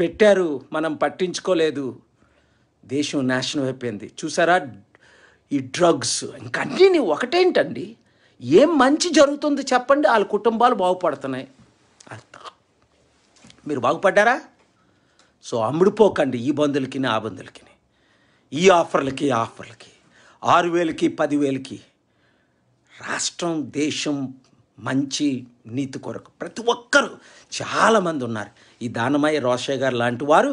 పెట్టారు మనం పట్టించుకోలేదు దేశం నాశనం అయిపోయింది చూసారా ఈ డ్రగ్స్ ఇంకా అన్నీ ఒకటేంటండి ఏం మంచి జరుగుతుంది చెప్పండి వాళ్ళ కుటుంబాలు బాగుపడుతున్నాయి మీరు బాగుపడ్డారా సో అమ్ముడుపోకండి ఈ బంధులకి ఆ బంధులకి ఈ ఆఫర్లకి ఆఫర్లకి ఆరు వేలకి పదివేలకి రాష్ట్రం దేశం మంచి నీతి కొరకు ప్రతి ఒక్కరూ చాలామంది ఉన్నారు ఈ దానమయ్య రోషయ్య గారు లాంటి వారు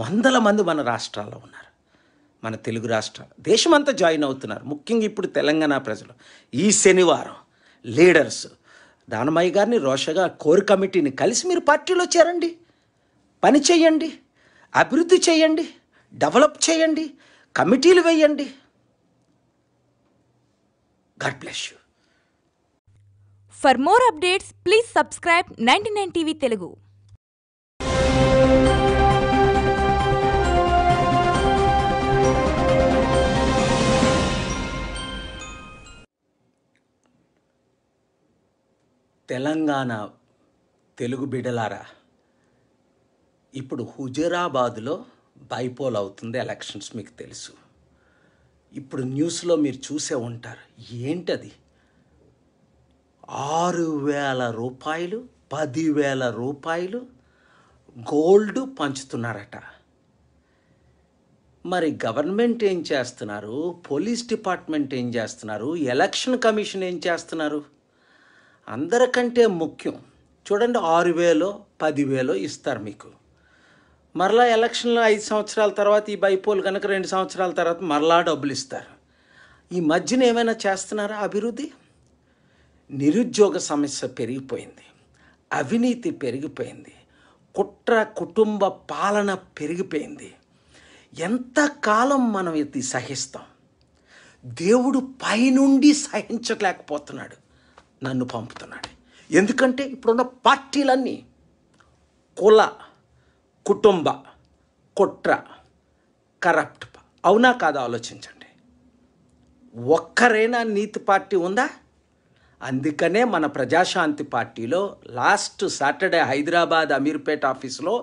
వందల మంది మన రాష్ట్రాల్లో ఉన్నారు మన తెలుగు రాష్ట్రాలు దేశమంతా జాయిన్ అవుతున్నారు ముఖ్యంగా ఇప్పుడు తెలంగాణ ప్రజలు ఈ శనివారం లీడర్స్ దానమయ్య గారిని రోషగా కోర్ కమిటీని కలిసి మీరు పార్టీలో చేరండి పని చేయండి అభివృద్ధి చేయండి డెవలప్ చేయండి కమిటీలు వేయండి God bless you for more updates please subscribe ninety nine TV Telugu Telangana Telugu బిడలారా ఇప్పుడు హుజరాబాద్లో బైపోల్ అవుతుంది ఎలక్షన్స్ మీకు తెలుసు ఇప్పుడు న్యూస్లో మీరు చూసే ఉంటారు ఏంటది ఆరు వేల రూపాయలు పదివేల రూపాయలు గోల్డ్ పంచుతున్నారట మరి గవర్నమెంట్ ఏం చేస్తున్నారు పోలీస్ డిపార్ట్మెంట్ ఏం చేస్తున్నారు ఎలక్షన్ కమిషన్ ఏం చేస్తున్నారు అందరికంటే ముఖ్యం చూడండి ఆరు వేలో పదివేలో ఇస్తారు మీకు మరలా ఎలక్షన్లో ఐదు సంవత్సరాల తర్వాత ఈ బైపోల్ కనుక రెండు సంవత్సరాల తర్వాత మరలా డబ్బులు ఇస్తారు ఈ మధ్యన ఏమైనా చేస్తున్నారా అభివృద్ధి నిరుద్యోగ సమస్య పెరిగిపోయింది అవినీతి పెరిగిపోయింది కుట్ర కుటుంబ పాలన పెరిగిపోయింది ఎంతకాలం మనం ఇది సహిస్తాం దేవుడు పైనుండి సహించలేకపోతున్నాడు నన్ను పంపుతున్నాడు ఎందుకంటే ఇప్పుడున్న పార్టీలన్నీ కుల కుటుంబ కుట్ర కరప్ట్ అవునా కాదా ఆలోచించండి ఒక్కరైనా నీతి పార్టీ ఉందా అందుకనే మన ప్రజాశాంతి పార్టీలో లాస్ట్ సాటర్డే హైదరాబాద్ అమీర్పేట ఆఫీస్లో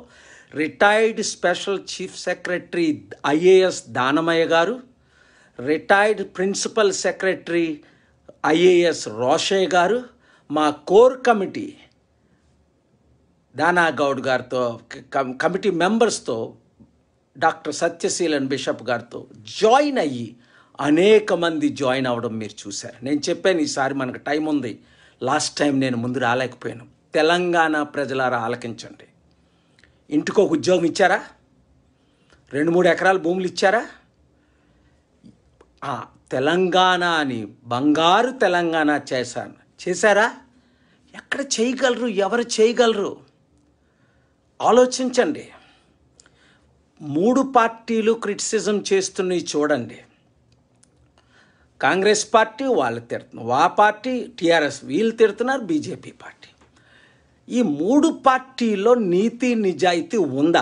retired special chief secretary IAS Danamayya garu retired principal secretary IAS Rosaiah garu మా కోర్ కమిటీ దానాగౌడ్ గారితో కమిటీ మెంబర్స్తో డాక్టర్ సత్యశీలన్ బిషప్ గారితో జాయిన్ అయ్యి అనేక మంది జాయిన్ అవ్వడం మీరు చూశారు నేను చెప్పాను ఈసారి మనకు టైం ఉంది లాస్ట్ టైం నేను ముందు రాలేకపోయాను తెలంగాణ ప్రజలారా ఆలకించండి ఇంటికి ఒక ఉద్యోగం ఇచ్చారా రెండు మూడు ఎకరాల భూములు ఇచ్చారా తెలంగాణ అని బంగారు తెలంగాణ చేశాను చేశారా ఎక్కడ చేయగలరు ఎవరు చేయగలరు ఆలోచించండి మూడు పార్టీలు క్రిటిసిజం చేస్తున్నాయి చూడండి కాంగ్రెస్ పార్టీ వాళ్ళు తిడుతున్నారు వా పార్టీ టీఆర్ఎస్ వీళ్ళు తిడుతున్నారు బీజేపీ పార్టీ ఈ మూడు పార్టీలో నీతి నిజాయితీ ఉందా